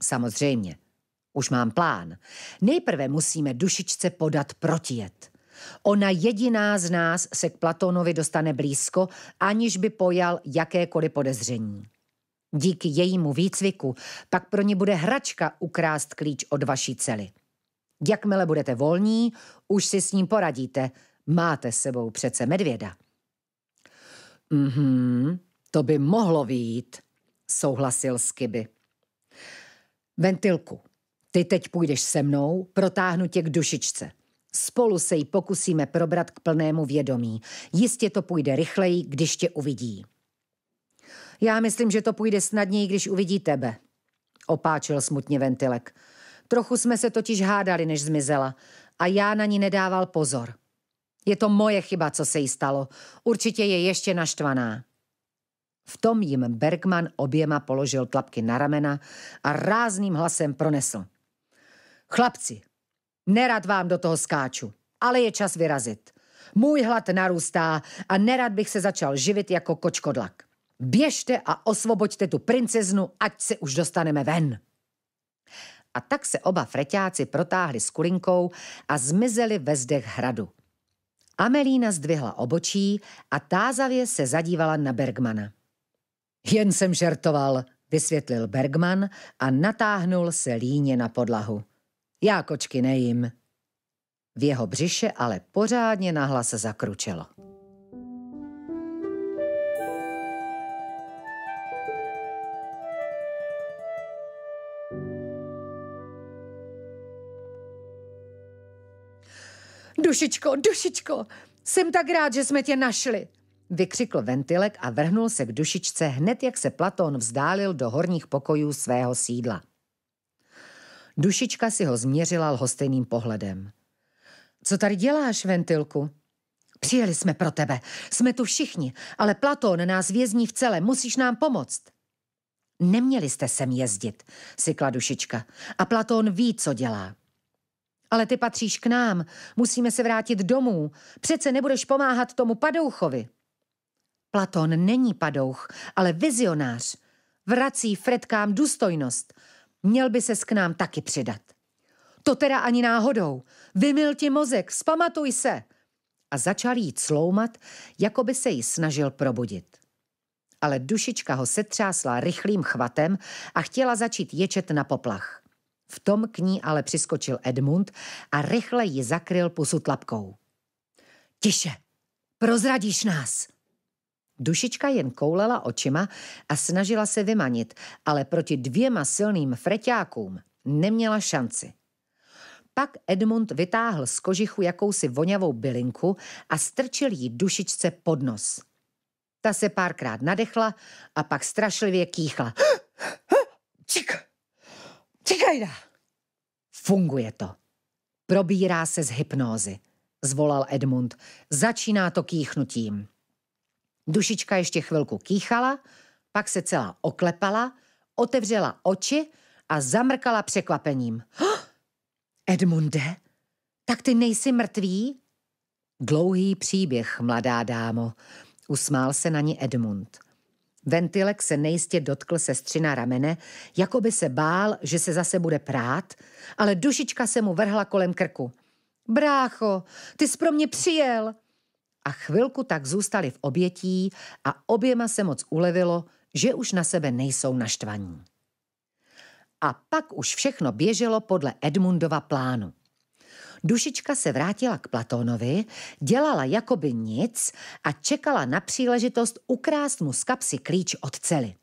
Samozřejmě, už mám plán. Nejprve musíme dušičce podat protijet. Ona jediná z nás se k Platonovi dostane blízko, aniž by pojal jakékoliv podezření. Díky jejímu výcviku pak pro ně bude hračka ukrást klíč od vaší cely. Jakmile budete volní, už si s ním poradíte. Máte s sebou přece medvěda. Mhm, to by mohlo výjít, souhlasil Skiby. Ventilku, ty teď půjdeš se mnou, protáhnu tě k dušičce. Spolu se jí pokusíme probrat k plnému vědomí. Jistě to půjde rychleji, když tě uvidí. Já myslím, že to půjde snadněji, když uvidí tebe, opáčil smutně ventilek. Trochu jsme se totiž hádali, než zmizela a já na ní nedával pozor. Je to moje chyba, co se jí stalo. Určitě je ještě naštvaná. V tom jim Bergman oběma položil tlapky na ramena a rázným hlasem pronesl. Chlapci, nerad vám do toho skáču, ale je čas vyrazit. Můj hlad narůstá a nerad bych se začal živit jako kočkodlak. Běžte a osvoboďte tu princeznu, ať se už dostaneme ven. A tak se oba freťáci protáhli s kulinkou a zmizeli ve zdech hradu. Amelína zdvihla obočí a tázavě se zadívala na Bergmana. Jen jsem žertoval, vysvětlil Bergman a natáhnul se líně na podlahu. Já kočky nejím. V jeho břiše ale pořádně nahlas zakručelo. Dušičko, dušičko, jsem tak rád, že jsme tě našli, vykřikl ventilek a vrhnul se k dušičce hned, jak se Platón vzdálil do horních pokojů svého sídla. Dušička si ho změřila lhostejným pohledem. Co tady děláš, ventilku? Přijeli jsme pro tebe, jsme tu všichni, ale Platón nás vězní v celé, musíš nám pomoct. Neměli jste sem jezdit, sykla dušička. A Platón ví, co dělá. Ale ty patříš k nám. Musíme se vrátit domů. Přece nebudeš pomáhat tomu padouchovi. Platon není padouch, ale vizionář. Vrací Fredkám důstojnost. Měl by se k nám taky přidat. To teda ani náhodou. Vymil ti mozek, vzpamatuj se. A začal jít sloumat, jako by se jí snažil probudit. Ale dušička ho setřásla rychlým chvatem a chtěla začít ječet na poplach. V tom k ní ale přiskočil Edmund a rychle ji zakryl pusu tlapkou. Tiše, prozradíš nás! Dušička jen koulela očima a snažila se vymanit, ale proti dvěma silným freťákům neměla šanci. Pak Edmund vytáhl z kožichu jakousi voňavou bylinku a strčil ji dušičce pod nos. Ta se párkrát nadechla a pak strašlivě kýchla. Čik! Čekaj da. Funguje to. Probírá se z hypnózy, zvolal Edmund. Začíná to kýchnutím. Dušička ještě chvilku kýchala, pak se celá oklepala, otevřela oči a zamrkala překvapením. Oh, Edmunde, tak ty nejsi mrtvý? Dlouhý příběh, mladá dámo, usmál se na ní Edmund. Ventilek se nejistě dotkl sestřina ramene, jako by se bál, že se zase bude prát, ale dušička se mu vrhla kolem krku. Brácho, ty jsi pro mě přijel! A chvilku tak zůstali v obětí a oběma se moc ulevilo, že už na sebe nejsou naštvaní. A pak už všechno běželo podle Edmundova plánu. Dušička se vrátila k Platónovi, dělala jakoby nic a čekala na příležitost ukrást mu z kapsy klíč od cely.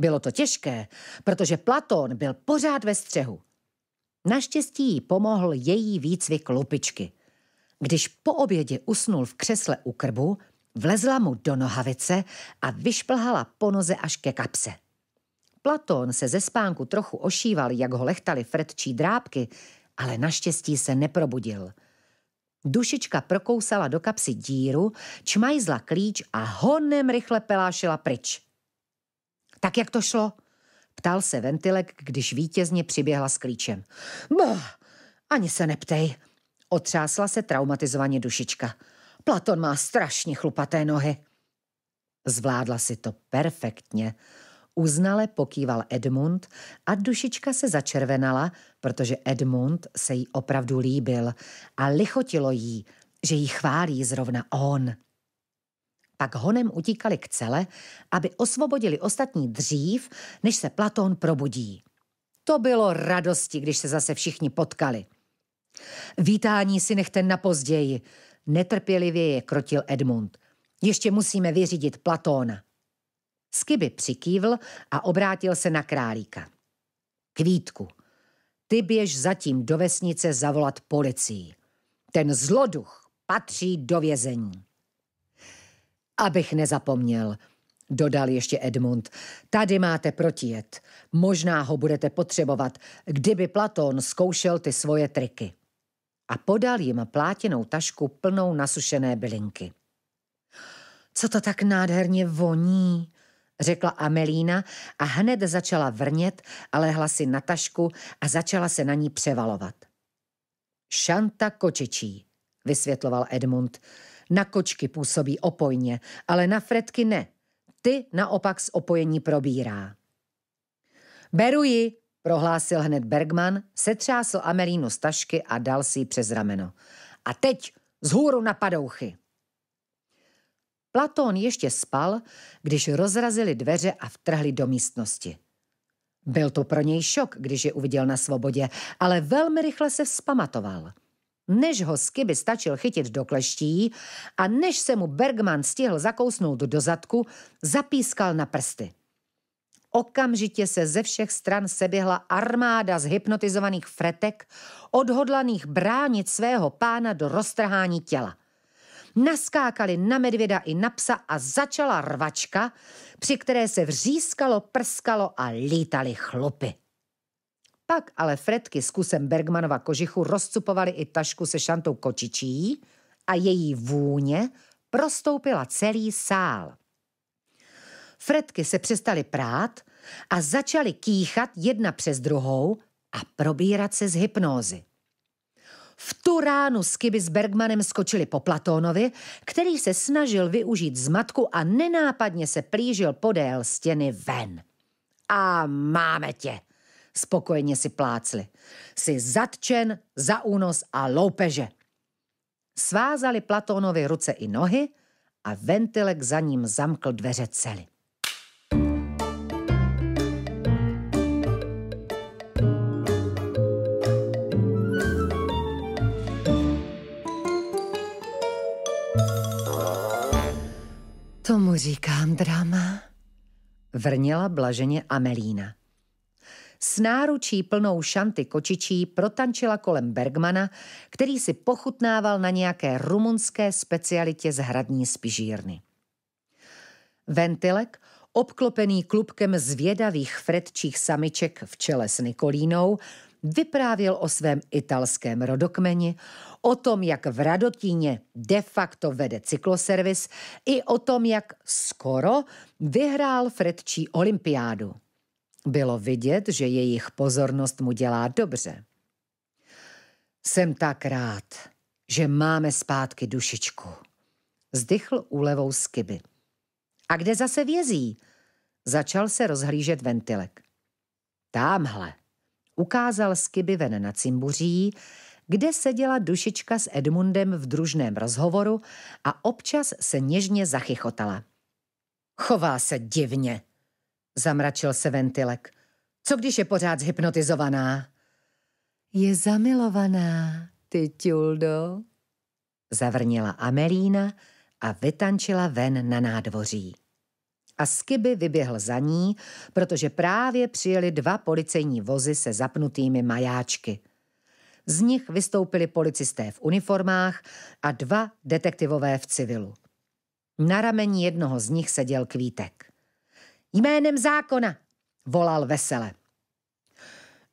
Bylo to těžké, protože Platón byl pořád ve střehu. Naštěstí jí pomohl její výcvik lupičky. Když po obědě usnul v křesle u krbu, vlezla mu do nohavice a vyšplhala po noze až ke kapse. Platón se ze spánku trochu ošíval, jak ho lechtali fretčí drábky, ale naštěstí se neprobudil. Dušička prokousala do kapsy díru, čmajzla klíč a honem rychle pelášila pryč. Tak jak to šlo? Ptal se ventilek, když vítězně přiběhla s klíčem. Boh, ani se neptej. Otřásla se traumatizovaně dušička. Platon má strašně chlupaté nohy. Zvládla si to perfektně. Uznale pokýval Edmund a dušička se začervenala, protože Edmund se jí opravdu líbil a lichotilo jí, že ji chválí zrovna on. Pak honem utíkali k cele, aby osvobodili ostatní dřív, než se Platón probudí. To bylo radosti, když se zase všichni potkali. Vítání si nechte na později, netrpělivě je krotil Edmund. Ještě musíme vyřídit Platóna. Skiby přikývl a obrátil se na králíka. Kvítku, ty běž zatím do vesnice zavolat policii. Ten zloduch patří do vězení. Abych nezapomněl, dodal ještě Edmund, tady máte protijet. Možná ho budete potřebovat, kdyby Platón zkoušel ty svoje triky. A podal jim plátěnou tašku plnou nasušené bylinky. Co to tak nádherně voní, řekla Amelína a hned začala vrnět a lehla si na tašku a začala se na ní převalovat. Šanta kočičí, vysvětloval Edmund. Na kočky působí opojně, ale na fretky ne. Ty naopak z opojení probírá. Beru ji, prohlásil hned Bergman, setřásl Amelínu z tašky a dal si ji přes rameno. A teď z hůru na padouchy. Platón ještě spal, když rozrazili dveře a vtrhli do místnosti. Byl to pro něj šok, když je uviděl na svobodě, ale velmi rychle se vzpamatoval. Než ho z stačil chytit do kleští a než se mu Bergman stihl zakousnout do zadku, zapískal na prsty. Okamžitě se ze všech stran seběhla armáda z hypnotizovaných fretek, odhodlaných bránit svého pána do roztrhání těla – naskákali na medvěda i na psa a začala rvačka, při které se vřískalo, prskalo a lítali chlupy. Pak ale Fredky s kusem Bergmanova kožichu rozcupovali i tašku se šantou kočičí a její vůně prostoupila celý sál. Fredky se přestali prát a začaly kýchat jedna přes druhou a probírat se z hypnózy. V tu ránu Skiby s Bergmanem skočili po Platónovi, který se snažil využít zmatku a nenápadně se plížil podél stěny ven. A máme tě! Spokojeně si plácli. Jsi zatčen za únos a loupeže. Svázali Platónovi ruce i nohy a ventilek za ním zamkl dveře celý. říkám drama? Vrněla blaženě Amelína. S náručí plnou šanty kočičí protančila kolem Bergmana, který si pochutnával na nějaké rumunské specialitě z hradní spižírny. Ventilek, obklopený klubkem zvědavých fretčích samiček v čele s Nikolínou, vyprávěl o svém italském rodokmeni, o tom, jak v Radotíně de facto vede cykloservis i o tom, jak skoro vyhrál Fredčí olympiádu. Bylo vidět, že jejich pozornost mu dělá dobře. Jsem tak rád, že máme zpátky dušičku. Zdychl úlevou z kyby. A kde zase vězí? Začal se rozhlížet ventilek. Támhle, ukázal ven na cimbuří, kde seděla dušička s Edmundem v družném rozhovoru a občas se něžně zachychotala. Chová se divně, zamračil se ventilek. Co když je pořád zhypnotizovaná? Je zamilovaná, ty tjuldo, zavrnila Amelína a vytančila ven na nádvoří a skiby vyběhl za ní, protože právě přijeli dva policejní vozy se zapnutými majáčky. Z nich vystoupili policisté v uniformách a dva detektivové v civilu. Na rameni jednoho z nich seděl kvítek. Jménem zákona, volal vesele.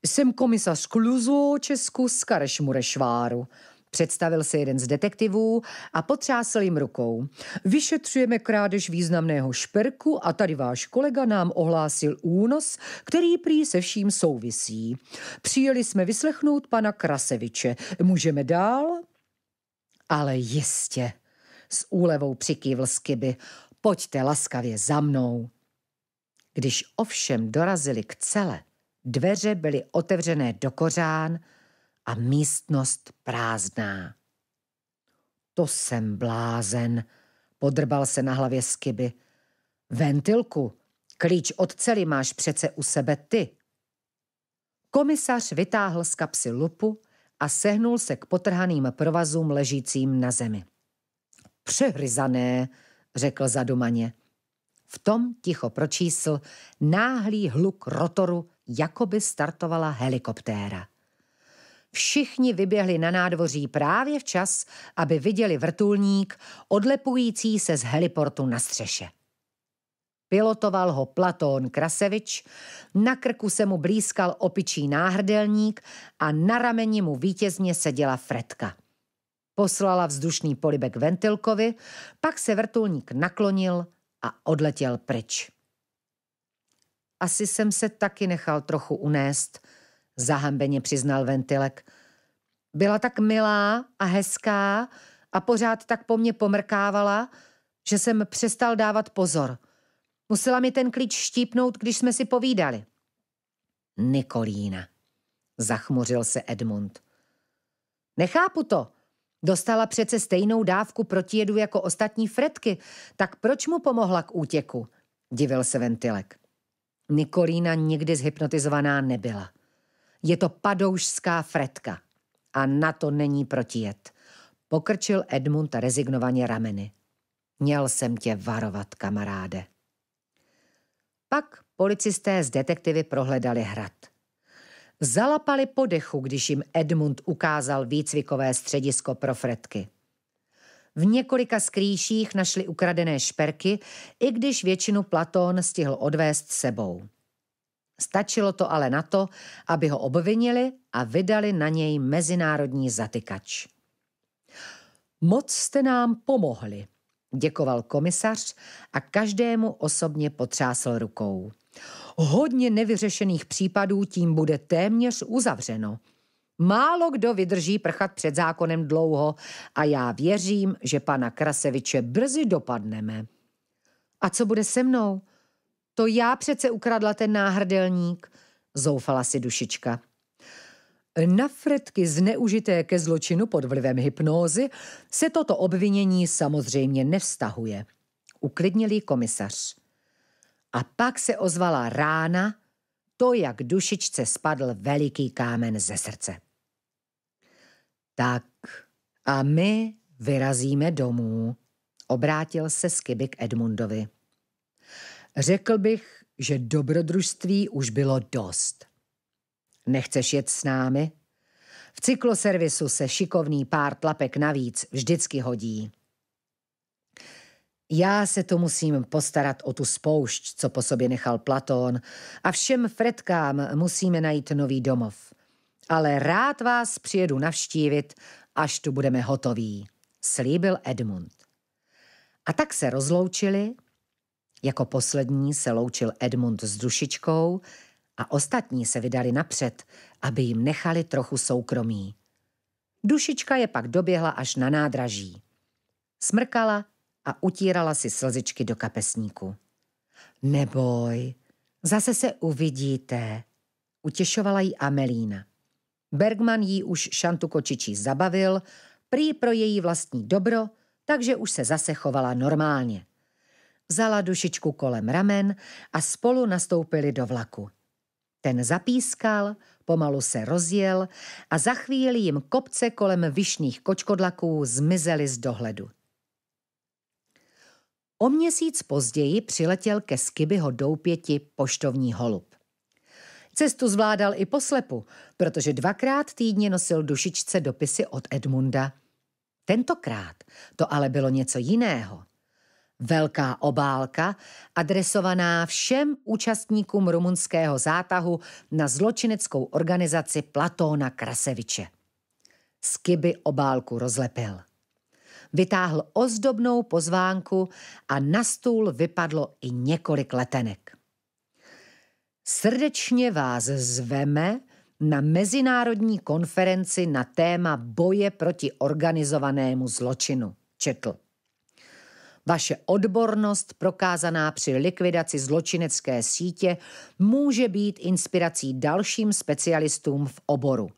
Jsem komisař Kluzu Česku z Karešmurešváru, Představil se jeden z detektivů a potřásl jim rukou. Vyšetřujeme krádež významného šperku a tady váš kolega nám ohlásil únos, který prý se vším souvisí. Přijeli jsme vyslechnout pana Kraseviče. Můžeme dál? Ale jistě, s úlevou přikývl skyby, Pojďte laskavě za mnou. Když ovšem dorazili k cele, dveře byly otevřené do kořán a místnost prázdná. To jsem blázen, podrbal se na hlavě skiby. Ventilku, klíč od cely máš přece u sebe ty. Komisař vytáhl z kapsy lupu a sehnul se k potrhaným provazům ležícím na zemi. Přehryzané, řekl zadumaně. V tom ticho pročísl náhlý hluk rotoru, jako by startovala helikoptéra. Všichni vyběhli na nádvoří právě včas, aby viděli vrtulník odlepující se z heliportu na střeše. Pilotoval ho Platón Krasevič, na krku se mu blízkal opičí náhrdelník a na rameni mu vítězně seděla Fredka. Poslala vzdušný polibek ventilkovi, pak se vrtulník naklonil a odletěl pryč. Asi jsem se taky nechal trochu unést, zahambeně přiznal Ventilek. Byla tak milá a hezká a pořád tak po mně pomrkávala, že jsem přestal dávat pozor. Musela mi ten klíč štípnout, když jsme si povídali. Nikolína, zachmuřil se Edmund. Nechápu to. Dostala přece stejnou dávku protijedu jako ostatní fretky, tak proč mu pomohla k útěku? Divil se Ventilek. Nikolína nikdy zhypnotizovaná nebyla. Je to padoušská fretka. A na to není protijet. Pokrčil Edmund rezignovaně rameny. Měl jsem tě varovat, kamaráde. Pak policisté z detektivy prohledali hrad. Zalapali podechu, když jim Edmund ukázal výcvikové středisko pro fretky. V několika skrýších našli ukradené šperky, i když většinu Platón stihl odvést sebou. Stačilo to ale na to, aby ho obvinili a vydali na něj mezinárodní zatykač. Moc jste nám pomohli, děkoval komisař a každému osobně potřásl rukou. Hodně nevyřešených případů tím bude téměř uzavřeno. Málo kdo vydrží prchat před zákonem dlouho a já věřím, že pana Kraseviče brzy dopadneme. A co bude se mnou? To já přece ukradla ten náhrdelník, zoufala si dušička. Na fretky zneužité ke zločinu pod vlivem hypnózy se toto obvinění samozřejmě nevztahuje, uklidnil jí komisař. A pak se ozvala rána, to, jak dušičce spadl veliký kámen ze srdce. Tak a my vyrazíme domů, obrátil se skibik k Edmundovi. Řekl bych, že dobrodružství už bylo dost. Nechceš jet s námi? V cykloservisu se šikovný pár tlapek navíc vždycky hodí. Já se to musím postarat o tu spoušť, co po sobě nechal Platón, a všem fretkám musíme najít nový domov. Ale rád vás přijedu navštívit, až tu budeme hotoví, slíbil Edmund. A tak se rozloučili jako poslední se loučil Edmund s dušičkou a ostatní se vydali napřed, aby jim nechali trochu soukromí. Dušička je pak doběhla až na nádraží. Smrkala a utírala si slzičky do kapesníku. Neboj, zase se uvidíte, utěšovala jí Amelína. Bergman jí už šantu kočičí zabavil, prý pro její vlastní dobro, takže už se zase chovala normálně vzala dušičku kolem ramen a spolu nastoupili do vlaku. Ten zapískal, pomalu se rozjel a za chvíli jim kopce kolem vyšných kočkodlaků zmizely z dohledu. O měsíc později přiletěl ke Skibyho doupěti poštovní holub. Cestu zvládal i poslepu, protože dvakrát týdně nosil dušičce dopisy od Edmunda. Tentokrát to ale bylo něco jiného – Velká obálka, adresovaná všem účastníkům rumunského zátahu na zločineckou organizaci Platóna Kraseviče. Skiby obálku rozlepil. Vytáhl ozdobnou pozvánku a na stůl vypadlo i několik letenek. Srdečně vás zveme na mezinárodní konferenci na téma boje proti organizovanému zločinu, četl. Vaše odbornost, prokázaná při likvidaci zločinecké sítě, může být inspirací dalším specialistům v oboru.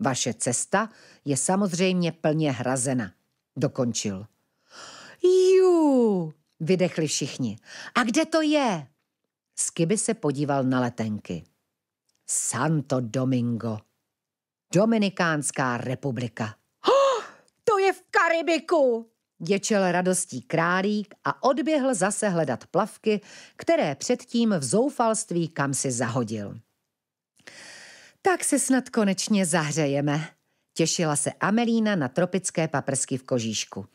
Vaše cesta je samozřejmě plně hrazena, dokončil. Jú, vydechli všichni. A kde to je? Skiby se podíval na letenky. Santo Domingo. Dominikánská republika. Oh, to je v Karibiku! Děčel radostí králík a odběhl zase hledat plavky, které předtím v zoufalství kam si zahodil. Tak se snad konečně zahřejeme, těšila se Amelína na tropické paprsky v kožíšku.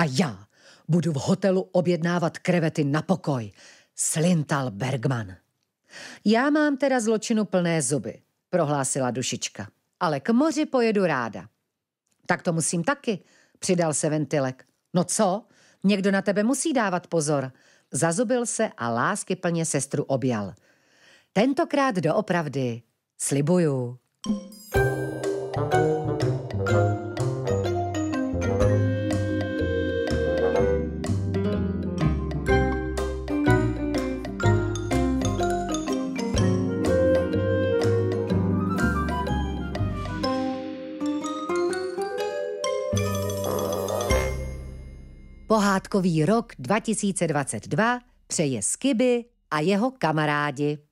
A já budu v hotelu objednávat krevety na pokoj, slintal Bergman. Já mám teda zločinu plné zuby, prohlásila dušička, ale k moři pojedu ráda. Tak to musím taky, Přidal se ventilek. No co? Někdo na tebe musí dávat pozor. Zazubil se a lásky plně sestru objal. Tentokrát doopravdy. Slibuju. thank you Pohádkový rok 2022 přeje Skiby a jeho kamarádi.